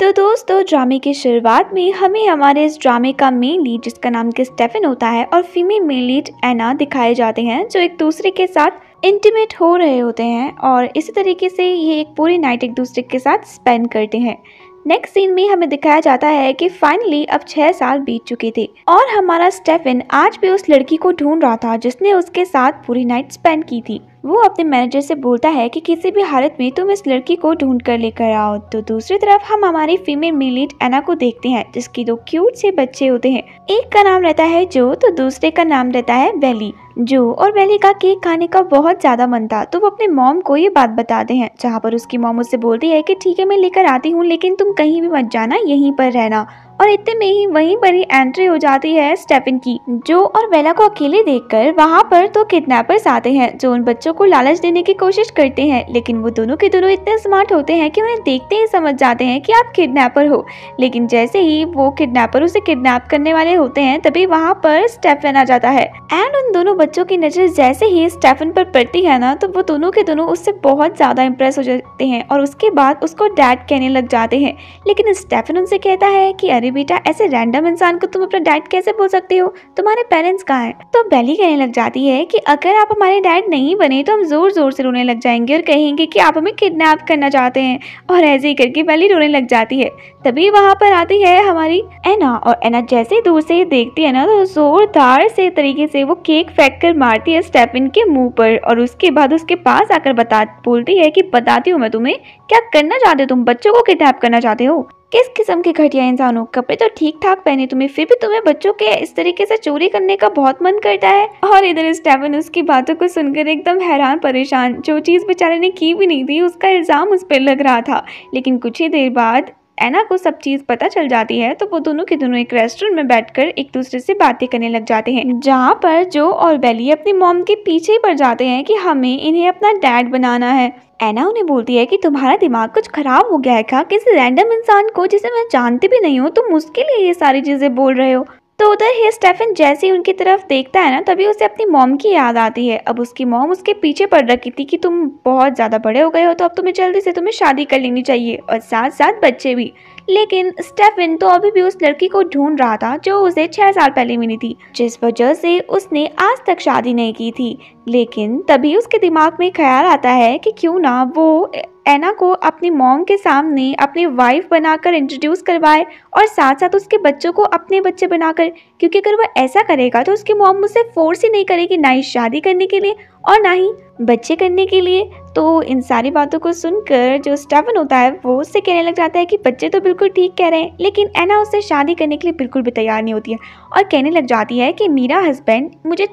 तो दोस्तों ड्रामे की शुरुआत में हमें हमारे इस ड्रामे का मेन लीड जिसका नाम कि स्टेफन होता है और फीमेल मेन लीड एना दिखाए जाते हैं जो एक दूसरे के साथ इंटीमेट हो रहे होते हैं और इसी तरीके से ये एक पूरी नाइट एक दूसरे के साथ स्पेंड करते हैं नेक्स्ट सीन में हमें दिखाया जाता है कि फाइनली अब छह साल बीत चुके थे और हमारा स्टेफिन आज भी उस लड़की को ढूंढ रहा था जिसने उसके साथ पूरी नाइट स्पेंड की थी वो अपने मैनेजर से बोलता है कि किसी भी हालत में तुम इस लड़की को ढूंढ कर लेकर आओ तो दूसरी तरफ हम हमारी फीमेल मिलीट एना को देखते हैं जिसकी दो क्यूट से बच्चे होते हैं एक का नाम रहता है जो तो दूसरे का नाम रहता है बेली जू और वैली का केक खाने का बहुत ज़्यादा मन था तो वो अपने मॉम को ये बात बताते हैं जहाँ पर उसकी मॉम उससे बोलती है कि ठीक है मैं लेकर आती हूँ लेकिन तुम कहीं भी मत जाना यहीं पर रहना और इतने में ही वहीं पर ही एंट्री हो जाती है स्टेफन की जो और बेला को अकेले देखकर वहां पर तो किडनेपर्स आते हैं जो उन बच्चों को लालच देने की कोशिश करते हैं लेकिन वो दोनों के दोनों इतने स्मार्ट होते हैं कि उन्हें देखते ही समझ जाते हैं कि आप किडनेपर हो लेकिन जैसे ही वो किडनेपर उसे किडनेप करने वाले होते हैं तभी वहाँ पर स्टेफन आ जाता है एंड उन दोनों बच्चों की नज़र जैसे ही स्टेफन पर पड़ती है ना तो वो दोनों के दोनों उससे बहुत ज़्यादा इम्प्रेस हो जाते हैं और उसके बाद उसको डैड कहने लग जाते हैं लेकिन स्टेफन उनसे कहता है कि अरे बेटा ऐसे रैंडम इंसान को तुम अपना डैड कैसे बोल सकते हो तुम्हारे पेरेंट्स कहाँ हैं तो बेली कहने लग जाती है कि अगर आप हमारे डैड नहीं बने तो हम जोर जोर से रोने लग जाएंगे और कहेंगे कि आप हमें किडनैप करना चाहते हैं और ऐसे ही करके बेली रोने लग जाती है तभी वहाँ पर आती है हमारी एना और एना जैसे दूर से देखती है ना तो जोरदार से तरीके से वो केक फेंक कर मारती है स्टेपिन के मुंह पर और उसके बाद उसके पास आकर बता बोलती है की बताती हूँ मैं तुम्हें क्या करना चाहते हो तुम बच्चों को किडनैप करना चाहते हो किस किस्म के घटिया इंसान हो कपड़े तो ठीक ठाक पहने तुम्हें फिर भी तुम्हें बच्चों के इस तरीके से चोरी करने का बहुत मन करता है और इधर स्टेवन उसकी बातों को सुनकर एकदम हैरान परेशान जो चीज़ बेचारे ने की भी नहीं थी उसका इल्ज़ाम उस पर लग रहा था लेकिन कुछ ही देर बाद एना को सब चीज़ पता चल जाती है तो वो दोनों के दोनों एक रेस्टोरेंट में बैठकर एक दूसरे से बातें करने लग जाते हैं जहाँ पर जो और बेली अपनी मॉम के पीछे पड़ जाते हैं कि हमें इन्हें अपना डैड बनाना है ऐना उन्हें बोलती है कि तुम्हारा दिमाग कुछ ख़राब हो गया है क्या किसी रैंडम इंसान को जिसे मैं जानती भी नहीं हूँ तुम उसके लिए ये सारी चीज़ें बोल रहे हो तो उधर ही स्टेफन जैसे ही उनकी तरफ देखता है ना तभी उसे अपनी मॉम की याद आती है अब उसकी मॉम उसके पीछे पड़ रखी थी कि तुम बहुत ज़्यादा बड़े हो गए हो तो अब तुम्हें जल्दी से तुम्हें शादी कर लेनी चाहिए और साथ साथ बच्चे भी लेकिन स्टेफिन तो अभी भी उस लड़की को ढूंढ रहा था जो उसे छह साल पहले मिली थी जिस वजह से उसने आज तक शादी नहीं की थी लेकिन तभी उसके दिमाग में ख्याल आता है कि क्यों ना वो एना को अपनी मॉम के सामने अपनी वाइफ बनाकर इंट्रोड्यूस करवाए और साथ साथ उसके बच्चों को अपने बच्चे बनाकर क्योंकि अगर वह ऐसा करेगा तो उसकी मॉम मुझसे फोर्स ही नहीं करेगी ना ही शादी करने के लिए और ना ही बच्चे करने के लिए तो इन सारी बातों को सुनकर जो स्टेफन होता है वो उससे कहने लग जाता है कि बच्चे तो बिल्कुल ठीक कह रहे हैं लेकिन एना उससे शादी करने के लिए बिल्कुल भी तैयार नहीं होती है और कहने लग जाती है कि मेरा हस्बैंड मुझे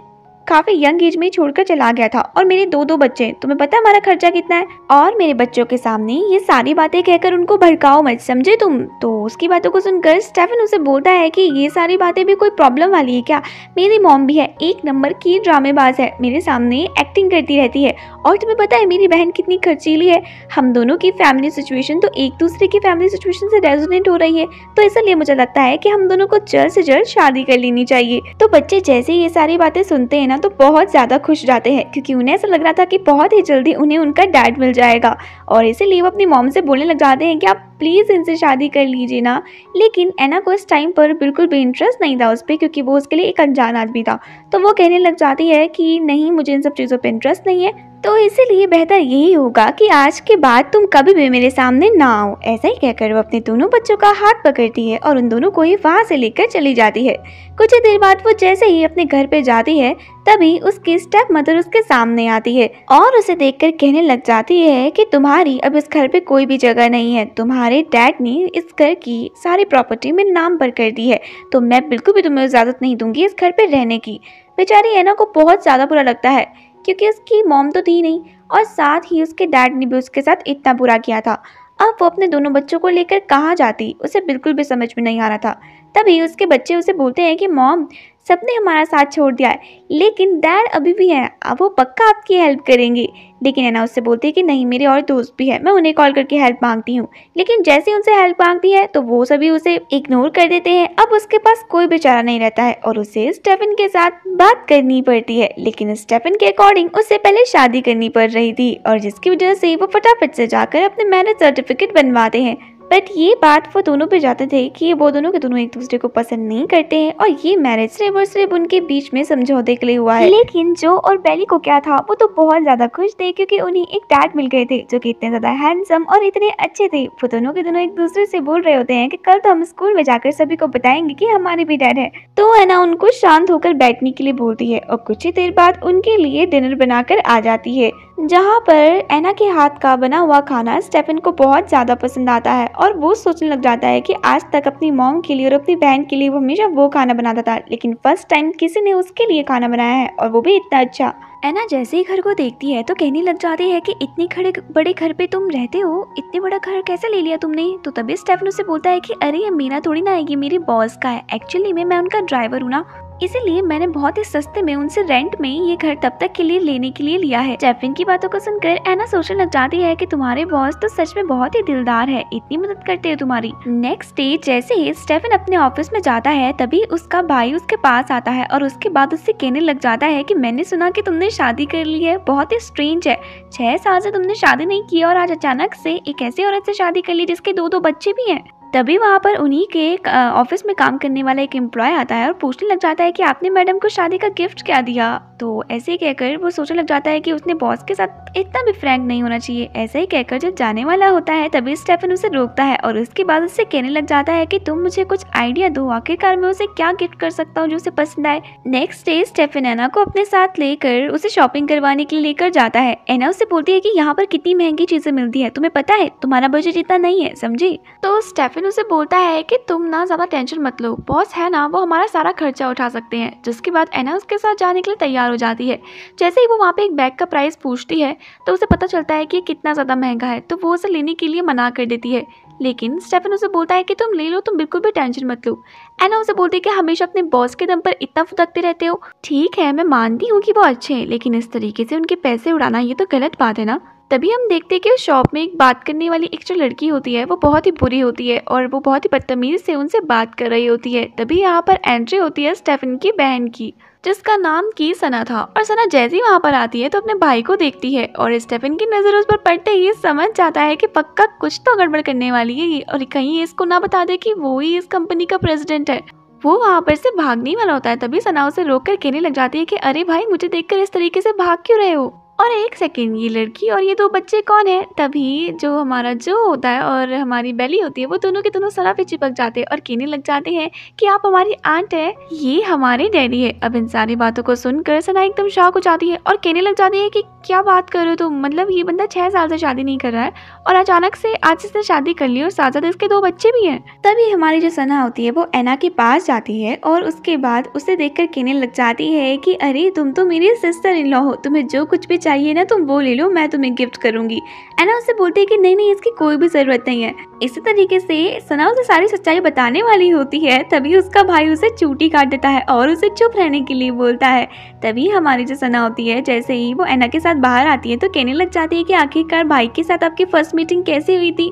काफ़ी यंग एज में छोड़कर चला गया था और मेरे दो दो बच्चे तुम्हें पता हमारा खर्चा कितना है और मेरे बच्चों के सामने ये सारी बातें कहकर उनको भड़काओ मत समझे तुम तो उसकी बातों को सुनकर स्टेफन उसे बोलता है कि ये सारी बातें भी कोई प्रॉब्लम वाली है क्या मेरी मॉम भी है एक नंबर की ड्रामेबाज है मेरे सामने एक्टिंग करती रहती है और तुम्हें पता है मेरी बहन कितनी खर्चीली है हम दोनों की फैमिली सिचुएशन तो एक दूसरे की फैमिली सिचुएशन से रेजोनेट हो रही है तो इसलिए मुझे लगता है कि हम दोनों को जल्द से जल्द शादी कर लेनी चाहिए तो बच्चे जैसे ये सारी बातें सुनते हैं ना तो बहुत ज़्यादा खुश रहते हैं क्योंकि उन्हें ऐसा लग रहा था कि बहुत ही जल्दी उन्हें उनका डैड मिल जाएगा और इसीलिए वो अपनी मॉम से बोलने लग जाते हैं कि आप प्लीज़ इनसे शादी कर लीजिए ना लेकिन एना को इस टाइम पर बिल्कुल भी इंटरेस्ट नहीं था उस पर क्योंकि वो उसके लिए एक अनजान आदमी था तो वो कहने लग जाती है कि नहीं मुझे इन सब चीज़ों पर इंटरेस्ट नहीं है तो इसीलिए बेहतर यही होगा कि आज के बाद तुम कभी भी मेरे सामने ना आओ ऐसा ही कहकर वो अपने दोनों बच्चों का हाथ पकड़ती है और उन दोनों को ही वहाँ से लेकर चली जाती है कुछ ही देर बाद वो जैसे ही अपने घर पे जाती है तभी उसकी स्टेप मदर उसके सामने आती है और उसे देखकर कहने लग जाती है कि तुम्हारी अब इस घर पे कोई भी जगह नहीं है तुम्हारे डैड ने इस घर की सारी प्रॉपर्टी में नाम पर कर दी है तो मैं बिल्कुल भी तुम्हें इजाज़त नहीं दूंगी इस घर पे रहने की बेचारी एना को बहुत ज़्यादा बुरा लगता है क्योंकि उसकी मोम तो थी नहीं और साथ ही उसके डैड ने भी उसके साथ इतना बुरा किया था अब वो अपने दोनों बच्चों को लेकर कहाँ जाती उसे बिल्कुल भी समझ में नहीं आ रहा था तभी उसके बच्चे उसे बोलते हैं कि मॉम सबने हमारा साथ छोड़ दिया है लेकिन डैड अभी भी हैं अब वो पक्का आपकी हेल्प करेंगे लेकिन एना उससे बोलती है कि नहीं मेरे और दोस्त भी हैं मैं उन्हें कॉल करके हेल्प मांगती हूँ लेकिन जैसे उनसे हेल्प मांगती है तो वो सभी उसे इग्नोर कर देते हैं अब उसके पास कोई बेचारा नहीं रहता है और उसे स्टेफन के साथ बात करनी पड़ती है लेकिन स्टेफन के अकॉर्डिंग उससे पहले शादी करनी पड़ रही थी और जिसकी वजह से वो फटाफट से जाकर अपने मैरिज सर्टिफिकेट बनवाते हैं बट ये बात वो दोनों पे जाते थे कि वो दोनों के दोनों एक दूसरे को पसंद नहीं करते हैं और ये मैरिज सिर्फ और सिर्फ उनके बीच में समझौते के लिए हुआ है लेकिन जो और बेली को क्या था वो तो बहुत ज़्यादा खुश थे क्योंकि उन्हें एक डैड मिल गए थे जो कि इतने ज़्यादा हैंडसम और इतने अच्छे थे वो दोनों के दोनों एक दूसरे से बोल रहे होते हैं की कल तो हम स्कूल में जाकर सभी को बताएंगे की हमारे भी डैड है तो है ना उनको शांत होकर बैठने के लिए बोलती है और कुछ ही देर बाद उनके लिए डिनर बनाकर आ जाती है जहाँ पर एना के हाथ का बना हुआ खाना स्टेफन को बहुत ज़्यादा पसंद आता है और वो सोचने लग जाता है कि आज तक अपनी मॉम के लिए और अपनी बहन के लिए वो हमेशा वो खाना बनाता था लेकिन फर्स्ट टाइम किसी ने उसके लिए खाना बनाया है और वो भी इतना अच्छा एना जैसे ही घर को देखती है तो कहने लग जाती है कि इतने खड़े बड़े घर पे तुम रहते हो इतने बड़ा घर कैसे ले लिया तुमने तो तभी स्टेफन उसे बोलता है कि अरे ये मेरा थोड़ी ना है ये मेरी बॉस का है एक्चुअली में मैं उनका ड्राइवर हूँ ना इसीलिए मैंने बहुत ही सस्ते में उनसे रेंट में ये घर तब तक के लिए लेने के लिए लिया है जैफिन की बातों को सुनकर एना सोचने लग जाती है कि तुम्हारे बॉस तो सच में बहुत ही दिलदार है इतनी मदद करते है तुम्हारी नेक्स्ट डे जैसे ही स्टेफन अपने ऑफिस में जाता है तभी उसका भाई उसके पास आता है और उसके बाद उससे कहने लग जाता है की मैंने सुना की तुमने शादी कर ली है बहुत ही स्ट्रेंज है छह साल से तुमने शादी नहीं की और आज अचानक से एक ऐसी औरत से शादी कर ली जिसके दो दो बच्चे भी हैं तभी वहाँ पर उन्हीं के ऑफिस में काम करने वाला एक एम्प्लॉय आता है और पूछने लग जाता है कि आपने मैडम को शादी का गिफ्ट क्या दिया तो ऐसे ही कहकर वो सोचने लग जाता है कि उसने बॉस के साथ इतना भी फ्रैंक नहीं होना चाहिए ऐसा ही कहकर जब जाने वाला होता है तभी स्टेफन उसे रोकता है और उसके बाद उससे कहने लग जाता है की तुम मुझे कुछ आइडिया दो आखिरकार मैं उसे क्या गिफ्ट कर सकता हूँ जो उसे पसंद आए नेक्स्ट डे स्टेफन एना को अपने साथ लेकर उसे शॉपिंग करवाने के लिए लेकर जाता है एना उसे बोलती है की यहाँ पर कितनी महंगी चीजें मिलती है तुम्हें पता है तुम्हारा बजट इतना नहीं है समझी तो स्टेफन फिर उसे बोलता है कि तुम ना ज़्यादा टेंशन मत लो बॉस है ना वो हमारा सारा खर्चा उठा सकते हैं जिसके बाद एना उसके साथ जाने के लिए तैयार हो जाती है जैसे ही वो वहाँ पे एक बैग का प्राइस पूछती है तो उसे पता चलता है कि कितना ज़्यादा महंगा है तो वो उसे लेने के लिए मना कर देती है लेकिन स्टेफन उसे बोलता है कि तुम ले लो तुम बिल्कुल भी टेंशन मत लो एना उसे बोलती है कि हमेशा अपने बॉस के दम पर इतना फुदकते रहते हो ठीक है मैं मानती हूँ कि वो अच्छे हैं लेकिन इस तरीके से उनके पैसे उड़ाना ये तो गलत बात है ना तभी हम देखते हैं कि उस शॉप में एक बात करने वाली एक जो लड़की होती है वो बहुत ही बुरी होती है और वो बहुत ही बदतमीज से उनसे बात कर रही होती है तभी यहाँ पर एंट्री होती है स्टेफन की बहन की जिसका नाम की सना था और सना जैसे ही वहाँ पर आती है तो अपने भाई को देखती है और स्टेफन की नज़र उस पर पड़ते ही समझ जाता है कि पक्का कुछ तो गड़बड़ करने वाली है ये और कहीं इसको ना बता दे कि वो ही इस कंपनी का प्रेसिडेंट है वो वहाँ पर से भागने वाला होता है तभी सना उसे रोक कर कहने लग जाती है कि अरे भाई मुझे देखकर इस तरीके से भाग क्यों रहे हो और एक सेकेंड ये लड़की और ये दो बच्चे कौन है तभी जो हमारा जो होता है और हमारी बैली होती है वो दोनों के दोनों सरा पे चिपक जाते हैं और कहने लग जाते हैं कि आप हमारी आंट है ये हमारे डैडी है अब इन सारी बातों को सुनकर सना एकदम शौक हो जाती है और कहने लग जाती है कि क्या बात करो तो मतलब ये बंदा छः साल से शादी नहीं कर रहा है और अचानक से आज इसने शादी कर ली और साथ साथ इसके दो बच्चे भी हैं तभी हमारी जो सना होती है वो एना के पास जाती है और उसके बाद उसे देख कर कहने लग जाती है कि अरे तुम तो मेरी सिस्टर इन लॉ हो तुम्हें जो कुछ भी चाहिए ना तुम वो ले लो मैं तुम्हें गिफ्ट करूंगी एना उससे बोलती है की नहीं नहीं इसकी कोई भी ज़रूरत नहीं है इसी तरीके से सना उसे सारी सच्चाई बताने वाली होती है तभी उसका भाई उसे चूटी काट देता है और उसे चुप रहने के लिए बोलता है तभी हमारी जो सना होती है जैसे ही वो एना के साथ साथ बाहर आती है तो कहने लग जाती है कि आखिरकार भाई के साथ आपकी फ़र्स्ट मीटिंग कैसे हुई थी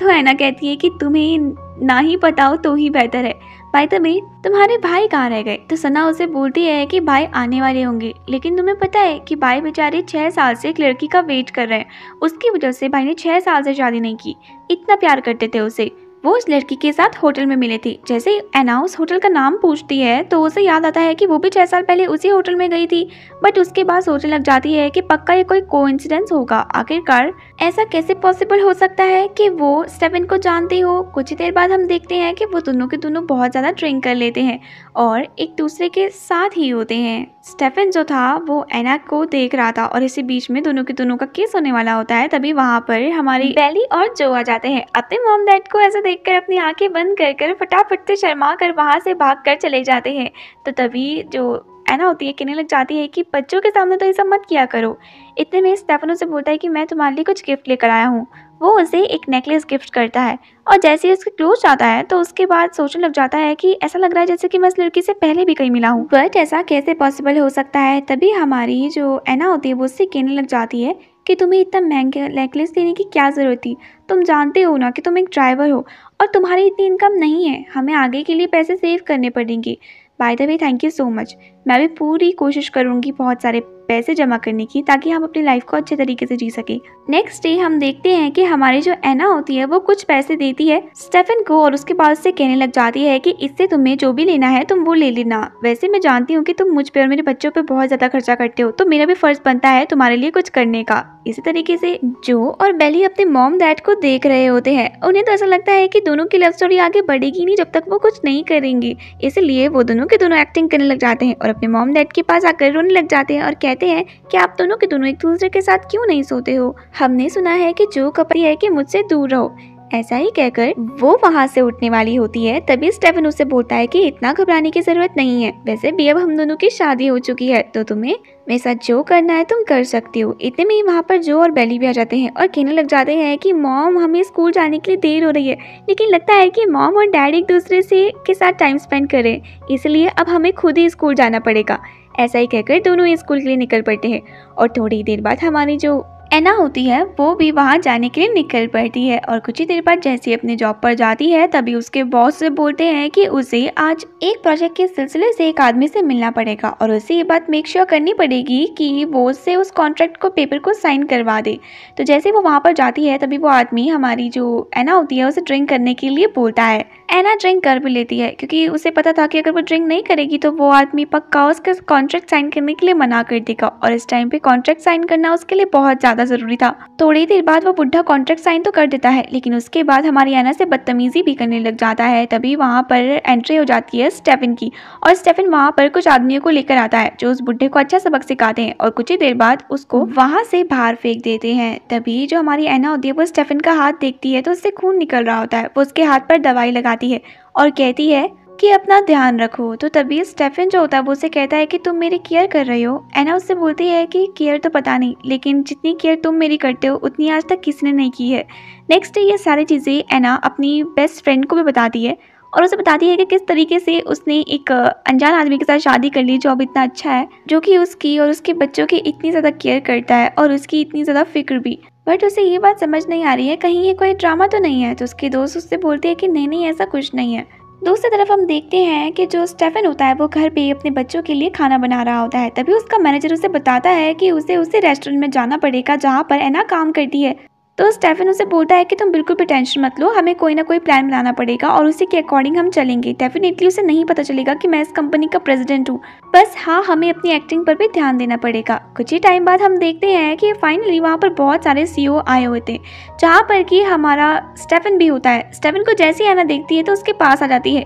तो ऐना कहती है कि तुम्हें ना ही पता हो तो ही बेहतर है भाई तभी तुम्हारे भाई कहाँ रह गए तो सना उसे बोलती है कि भाई आने वाले होंगे लेकिन तुम्हें पता है कि भाई बेचारे छः साल से एक लड़की का वेट कर रहे हैं उसकी वजह से भाई ने छः साल से शादी नहीं की इतना प्यार करते थे उसे वो उस लड़की के साथ होटल में मिली थी जैसे एना उस होटल का नाम पूछती है तो उसे याद आता है कि वो भी छह साल पहले उसी होटल में गई थी बट उसके बाद सोचने लग जाती है कि पक्का ये कोई कोइंसिडेंस होगा आखिरकार ऐसा कैसे पॉसिबल हो सकता है कि वो स्टेफन को जानती हो कुछ ही देर बाद हम देखते हैं कि वो दोनों के दोनों बहुत ज़्यादा ड्रिंक कर लेते हैं और एक दूसरे के साथ ही होते हैं स्टेफन जो था वो एना को देख रहा था और इसी बीच में दोनों के दोनों का केस होने वाला होता है तभी वहाँ पर हमारी बैली और जो आ जाते हैं अपने मोम डैड को ऐसा देखकर अपनी आंखें बंद कर कर फटाफट से शर्मा कर वहाँ से भाग कर चले जाते हैं तो तभी जो एना होती है कहने लग जाती है कि बच्चों के सामने तो ये सब मत किया करो इतने में स्टेफनों से बोलता है कि मैं तुम्हारे लिए कुछ गिफ्ट लेकर आया हूँ वो उसे एक नेकलेस गिफ्ट करता है और जैसे ही उसके क्लोज जाता है तो उसके बाद सोचने लग जाता है कि ऐसा लग रहा है जैसे कि मैं इस लड़की से पहले भी कहीं मिला हूँ बट ऐसा कैसे पॉसिबल हो सकता है तभी हमारी जो एना होती है वो उससे कहने लग जाती है कि तुम्हें इतना महंगे नेकलेस देने की क्या ज़रूरत थी तुम जानते हो ना कि तुम एक ड्राइवर हो और तुम्हारी इतनी इनकम नहीं है हमें आगे के लिए पैसे सेव करने पड़ेंगे by the way thank you so much मैं भी पूरी कोशिश करूँगी बहुत सारे पैसे जमा करने की ताकि हम अपनी लाइफ को अच्छे तरीके से जी सके नेक्स्ट डे हम देखते हैं कि हमारी जो एना होती है वो कुछ पैसे देती है स्टेफन को और उसके बाद से कहने लग जाती है कि इससे तुम्हें जो भी लेना है तुम वो ले लेना वैसे मैं जानती हूँ कि तुम मुझ पे और मेरे बच्चों पे बहुत ज्यादा खर्चा करते हो तो मेरा भी फर्ज बनता है तुम्हारे लिए कुछ करने का इसी तरीके से जो और बेली अपने मॉम डैड को देख रहे होते हैं उन्हें तो ऐसा लगता है कि दोनों की लव स्टोरी आगे बढ़ेगी नहीं जब तक वो कुछ नहीं करेंगी इसलिए वो दोनों के दोनों एक्टिंग करने लग जाते हैं और अपने मॉम डैड के पास आकर रोने लग जाते हैं और कहते कहते हैं कि आप दोनों के दोनों एक दूसरे के साथ क्यों नहीं सोते हो हमने सुना है कि जो कपड़ी है कि मुझसे दूर रहो ऐसा ही कहकर वो वहाँ से उठने वाली होती है तभी स्टेफन उसे बोलता है कि इतना घबराने की जरूरत नहीं है वैसे भी अब हम दोनों की शादी हो चुकी है तो तुम्हें मेरे साथ जो करना है तुम कर सकती हो इतने में ही वहाँ पर जो और बैली भी आ जाते हैं और कहने लग जाते हैं कि मॉम हमें स्कूल जाने के लिए देर हो रही है लेकिन लगता है कि मॉम और डैड एक दूसरे से के साथ टाइम स्पेंड करें इसलिए अब हमें खुद ही स्कूल जाना पड़ेगा ऐसा ही कहकर दोनों स्कूल के लिए निकल पड़ते हैं और थोड़ी देर बाद हमारी जो एना होती है वो भी वहाँ जाने के लिए निकल पड़ती है और कुछ ही देर बाद जैसे ही अपने जॉब पर जाती है तभी उसके बॉस से बोलते हैं कि उसे आज एक प्रोजेक्ट के सिलसिले से एक आदमी से मिलना पड़ेगा और उसे ये बात मेक श्योर करनी पड़ेगी कि वो उससे उस कॉन्ट्रैक्ट को पेपर को साइन करवा दे तो जैसे वो वहाँ पर जाती है तभी वो आदमी हमारी जो एना होती है उसे ड्रिंक करने के लिए बोलता है एना ड्रिंक कर भी लेती है क्योंकि उसे पता था कि अगर वो ड्रिंक नहीं करेगी तो वो आदमी पक्का उसका कॉन्ट्रैक्ट साइन करने के लिए मना कर देगा और इस टाइम पे कॉन्ट्रैक्ट साइन करना उसके लिए बहुत ज़्यादा ज़रूरी था थोड़ी देर बाद वो बुढ़ा कॉन्ट्रैक्ट साइन तो कर देता है लेकिन उसके बाद हमारी एना से बदतमीज़ी भी करने लग जाता है तभी वहाँ पर एंट्री हो जाती है स्टेफिन की और स्टेफिन वहाँ पर कुछ आदमियों को लेकर आता है जो उस बुढ़े को अच्छा सबक सिखाते हैं और कुछ ही देर बाद उसको वहाँ से बाहर फेंक देते हैं तभी जो हमारी एना होती है वो स्टेफिन का हाथ देखती है तो उससे खून निकल रहा होता है वो उसके हाथ पर दवाई लगाती आती है और कहती है कि अपना ध्यान रखो तो तभी स्टेफन जो होता है वो उसे कहता है कि तुम मेरी केयर कर रहे हो एना उससे बोलती है कि केयर तो पता नहीं लेकिन जितनी केयर तुम मेरी करते हो उतनी आज तक किसी ने नहीं की है नेक्स्ट डे ये सारी चीज़ें एना अपनी बेस्ट फ्रेंड को भी बताती है और उसे बताती है कि किस तरीके से उसने एक अनजान आदमी के साथ शादी कर ली जो अब इतना अच्छा है जो कि उसकी और उसके बच्चों की इतनी ज़्यादा केयर करता है और उसकी इतनी ज़्यादा फिक्र भी बट उसे ये बात समझ नहीं आ रही है कहीं ये कोई ड्रामा तो नहीं है तो उसकी दोस्त उससे बोलती है कि नहीं नहीं ऐसा कुछ नहीं है दूसरी तरफ हम देखते हैं कि जो स्टेफन होता है वो घर पे अपने बच्चों के लिए खाना बना रहा होता है तभी उसका मैनेजर उसे बताता है कि उसे उसी रेस्टोरेंट में जाना पड़ेगा जहाँ पर एना काम करती है तो स्टेफन उसे बोलता है कि तुम बिल्कुल भी टेंशन मत लो हमें कोई ना कोई प्लान बनाना पड़ेगा और उसी के अकॉर्डिंग हम चलेंगे डेफिनेटली उसे नहीं पता चलेगा कि मैं इस कंपनी का प्रेसिडेंट हूँ बस हाँ हमें अपनी एक्टिंग पर भी ध्यान देना पड़ेगा कुछ ही टाइम बाद हम देखते हैं कि फाइनली वहाँ पर बहुत सारे सी e आए हुए थे जहाँ पर कि हमारा स्टेफन भी होता है स्टेफन को जैसे ही आना देखती है तो उसके पास आ जाती है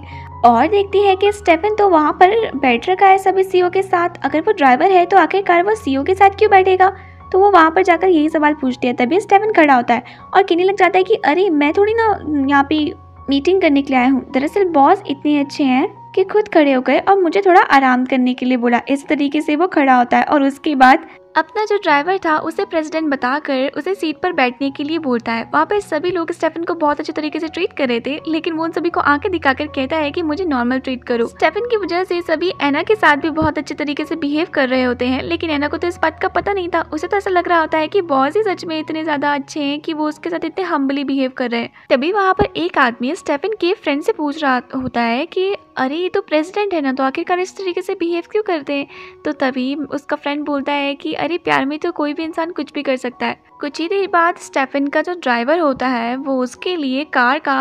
और देखती है कि स्टेफन तो वहाँ पर बैठ रखा है सभी सीईओ e के साथ अगर वो ड्राइवर है तो आखिरकार वो सीईओ e के साथ क्यों बैठेगा तो वो वहाँ पर जाकर यही सवाल पूछती है तभी स्टेवन खड़ा होता है और कहने लग जाता है कि अरे मैं थोड़ी ना यहाँ पे मीटिंग करने के लिए आया हूँ दरअसल बॉस इतने अच्छे हैं कि खुद खड़े हो गए और मुझे थोड़ा आराम करने के लिए बोला इस तरीके से वो खड़ा होता है और उसके बाद अपना जो ड्राइवर था उसे प्रेसिडेंट बताकर उसे सीट पर बैठने के लिए बोलता है वहाँ पर सभी लोग स्टेफन को बहुत अच्छे तरीके से ट्रीट कर रहे थे लेकिन वो उन सभी को आंखें दिखाकर कहता है कि मुझे नॉर्मल ट्रीट करो स्टेफन की वजह से सभी एना के साथ भी बहुत अच्छे तरीके से बिहेव कर रहे होते हैं लेकिन एना को तो इस बात का पता नहीं था उसे तो ऐसा लग रहा होता है की बॉस ही सच में इतने ज्यादा अच्छे है की वो उसके साथ इतने हम्बली बिहेव कर रहे हैं तभी वहाँ पर एक आदमी स्टेफन के फ्रेंड से पूछ रहा होता है की अरे ये तो प्रेसिडेंट है ना तो आखिरकार इस तरीके से बिहेव क्यों करते हैं तो तभी उसका फ्रेंड बोलता है की अरे प्यार में तो कोई भी इंसान कुछ भी कर सकता है कुछ ही देर बाद स्टेफन का जो ड्राइवर होता है वो उसके लिए कार का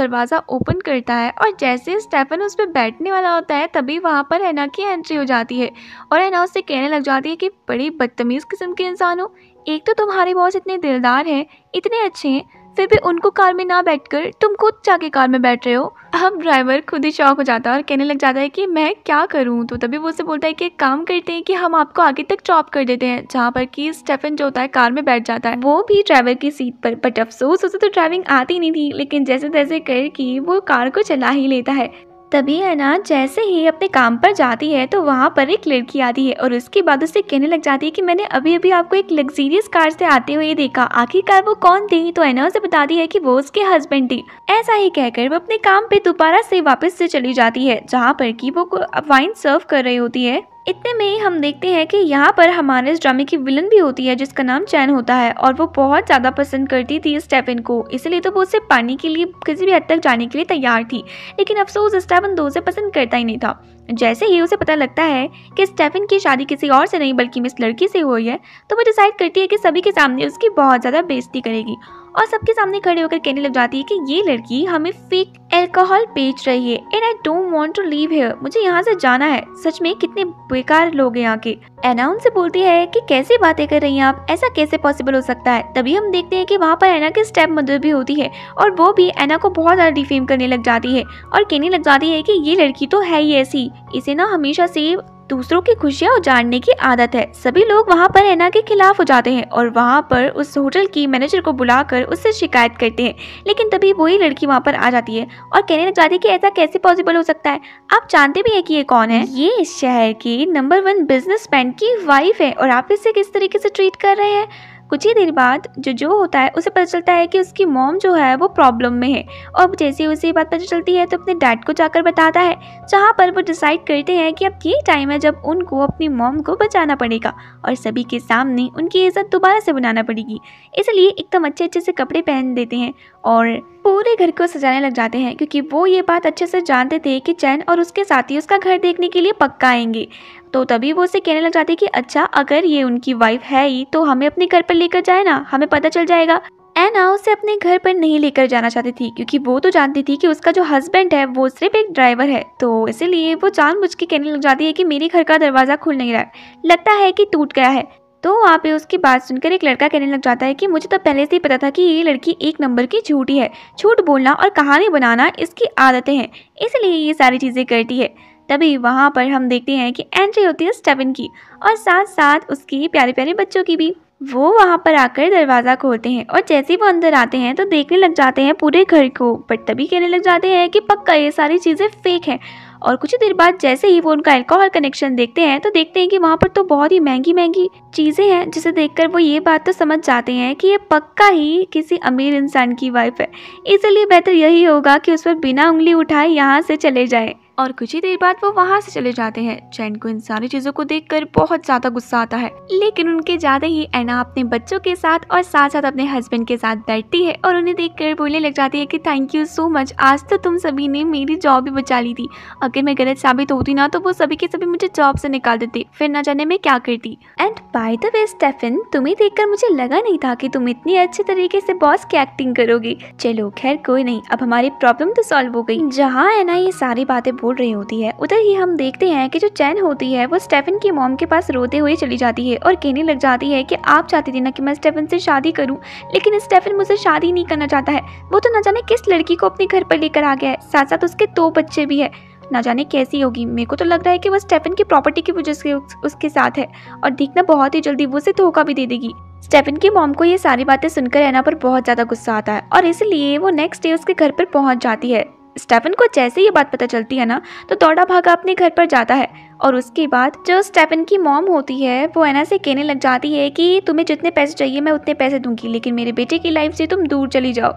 दरवाज़ा ओपन करता है और जैसे स्टेफन उस पर बैठने वाला होता है तभी वहाँ पर एना की एंट्री हो जाती है और एना उससे कहने लग जाती है कि बड़ी बदतमीज़ किस्म के इंसान हो एक तो तुम्हारे बॉस इतने दिलदार हैं इतने अच्छे हैं फिर भी उनको कार में ना बैठकर तुम खुद जाके कार में बैठ रहे हो अब ड्राइवर खुद ही शौक हो जाता है और कहने लग जाता है कि मैं क्या करूँ तो तभी वो उसे बोलता है कि एक काम करते हैं कि हम आपको आगे तक ड्रॉप कर देते हैं जहाँ पर कि स्टेफन जो होता है कार में बैठ जाता है वो भी ड्राइवर की सीट पर बट अफसोस उसे तो ड्राइविंग आती नहीं थी लेकिन जैसे तैसे कर की वो कार को चला ही लेता है तभी ना जैसे ही अपने काम पर जाती है तो वहाँ पर एक लड़की आती है और उसके बाद उसे कहने लग जाती है कि मैंने अभी अभी आपको एक लग्जीरियस कार से आते हुए देखा आखिरकार वो कौन थी तो एना उसे बताती है कि वो उसके हस्बैंड थी ऐसा ही कहकर वो अपने काम पे दोबारा से वापस से चली जाती है जहाँ पर की वो वाइन सर्व कर रही होती है इतने में ही हम देखते हैं कि यहाँ पर हमारे इस ड्रामे की विलन भी होती है जिसका नाम चैन होता है और वो बहुत ज़्यादा पसंद करती थी स्टेफन को इसलिए तो वो उसे पाने के लिए किसी भी हद तक जाने के लिए तैयार थी लेकिन अफसोस स्टेफन दो तो से पसंद करता ही नहीं था जैसे ही उसे पता लगता है कि स्टेफन की शादी किसी और से नहीं बल्कि मिस लड़की से हुई है तो वो डिसाइड करती है कि सभी के सामने उसकी बहुत ज़्यादा बेइज्जती करेगी और सबके सामने खड़े होकर कहने लग जाती है कि ये लड़की हमें फेक एल्कोहल बेच रही है and I don't want to leave here मुझे यहाँ से जाना है सच में कितने बेकार लोग हैं यहाँ के एना उनसे बोलती है कि कैसे बातें कर रही हैं आप ऐसा कैसे पॉसिबल हो सकता है तभी हम देखते हैं कि वहाँ पर एना की स्टेप मदर भी होती है और वो भी एना को बहुत ज़्यादा डिफेम करने लग जाती है और कहने लग जाती है की ये लड़की तो है ही ऐसी इसे ना हमेशा से दूसरों की खुशियाँ उजाड़ने की आदत है सभी लोग वहाँ पर एना के खिलाफ हो जाते हैं और वहाँ पर उस होटल की मैनेजर को बुलाकर उससे शिकायत करते हैं लेकिन तभी वही लड़की वहाँ पर आ जाती है और कहने लग जाती है कि ऐसा कैसे पॉसिबल हो सकता है आप जानते भी हैं कि ये कौन है ये इस शहर की नंबर वन बिजनेस की वाइफ है और आप इसे किस तरीके से ट्रीट कर रहे हैं कुछ ही देर बाद जो जो होता है उसे पता चलता है कि उसकी मॉम जो है वो प्रॉब्लम में है और जैसे उसे ये बात पता चलती है तो अपने डैड को जाकर बताता है जहाँ पर वो डिसाइड करते हैं कि अब ये टाइम है जब उनको अपनी मॉम को बचाना पड़ेगा और सभी के सामने उनकी इज्जत दोबारा से बनाना पड़ेगी इसलिए एकदम अच्छे अच्छे से कपड़े पहन देते हैं और पूरे घर को सजाने लग जाते हैं क्योंकि वो ये बात अच्छे से जानते थे कि चैन और उसके साथी उसका घर देखने के लिए पक्का आएंगे तो तभी वो उसे कहने लग जाते कि अच्छा अगर ये उनकी वाइफ है ही तो हमें अपने घर पर लेकर जाए ना हमें पता चल जाएगा एना उसे अपने घर पर नहीं लेकर जाना चाहती थी क्योंकि वो तो जानती थी कि उसका जो हस्बैंड है वो सिर्फ एक ड्राइवर है तो इसीलिए वो जानबूझ के कहने लग जाती है कि मेरे घर का दरवाज़ा खुल नहीं रहा है लगता है कि टूट गया है तो वहाँ पे उसकी बात सुनकर एक लड़का कहने लग जाता है कि मुझे तो पहले से ही पता था कि ये लड़की एक नंबर की झूठी है झूठ बोलना और कहानी बनाना इसकी आदतें हैं इसलिए ये सारी चीज़ें करती है तभी वहाँ पर हम देखते हैं कि एंट्री होती है स्टेविन की और साथ साथ उसकी प्यारे प्यारे बच्चों की भी वो वहाँ पर आकर दरवाज़ा खोलते हैं और जैसे ही वो अंदर आते हैं तो देखने लग जाते हैं पूरे घर को बट तभी कहने लग जाते हैं कि पक्का ये सारी चीज़ें फेक हैं और कुछ देर बाद जैसे ही वो उनका एल्कोहल कनेक्शन देखते हैं तो देखते हैं कि वहाँ पर तो बहुत ही महंगी महंगी चीज़ें हैं जिसे देखकर वो ये बात तो समझ जाते हैं कि ये पक्का ही किसी अमीर इंसान की वाइफ है इसलिए बेहतर यही होगा कि उस पर बिना उंगली उठाए यहाँ से चले जाएं और कुछ ही देर बाद वो वहाँ से चले जाते हैं चैन को इन सारी चीज़ों को देखकर बहुत ज़्यादा गुस्सा आता है लेकिन उनके जाते ही एना अपने बच्चों के साथ और साथ साथ अपने हस्बैंड के साथ बैठती है और उन्हें देखकर बोलने लग जाती है कि थैंक यू सो मच आज तो तुम सभी ने मेरी जॉब भी बचा ली थी अगर मैं गलत साबित होती ना तो वो सभी के सभी मुझे जॉब से निकाल देते फिर न जाने में क्या करती and by the way Stephen तुम्हें देखकर मुझे लगा नहीं था की तुम इतनी अच्छे तरीके से बॉस की एक्टिंग करोगी चलो खैर कोई नहीं अब हमारी प्रॉब्लम तो सॉल्व हो गई जहाँ एना ये सारी बातें बोल रही होती है उधर ही हम देखते हैं कि जो चैन होती है वो स्टेफन की मॉम के पास रोते हुए चली जाती है और कहने लग जाती है कि आप चाहती थी ना कि मैं स्टेफन से शादी करूं लेकिन स्टेफन मुझसे शादी नहीं करना चाहता है वो तो ना जाने किस लड़की को अपने घर पर लेकर आ गया है साथ साथ उसके दो बच्चे भी है ना जाने कैसी होगी मेरे को तो लग रहा है कि वो स्टेफन की प्रॉपर्टी की वजह से उसके साथ है और देखना बहुत ही जल्दी वो उसे धोखा भी दे देगी स्टेफन की मॉम को ये सारी बातें सुनकर रहना पर बहुत ज़्यादा गुस्सा आता है और इसलिए वो नेक्स्ट डे उसके घर पर पहुंच जाती है स्टेफन को जैसे ये बात पता चलती है ना तो दौड़ा भागा अपने घर पर जाता है और उसके बाद जो स्टेफन की मॉम होती है वो एना से कहने लग जाती है कि तुम्हें जितने पैसे चाहिए मैं उतने पैसे दूंगी लेकिन मेरे बेटे की लाइफ से तुम दूर चली जाओ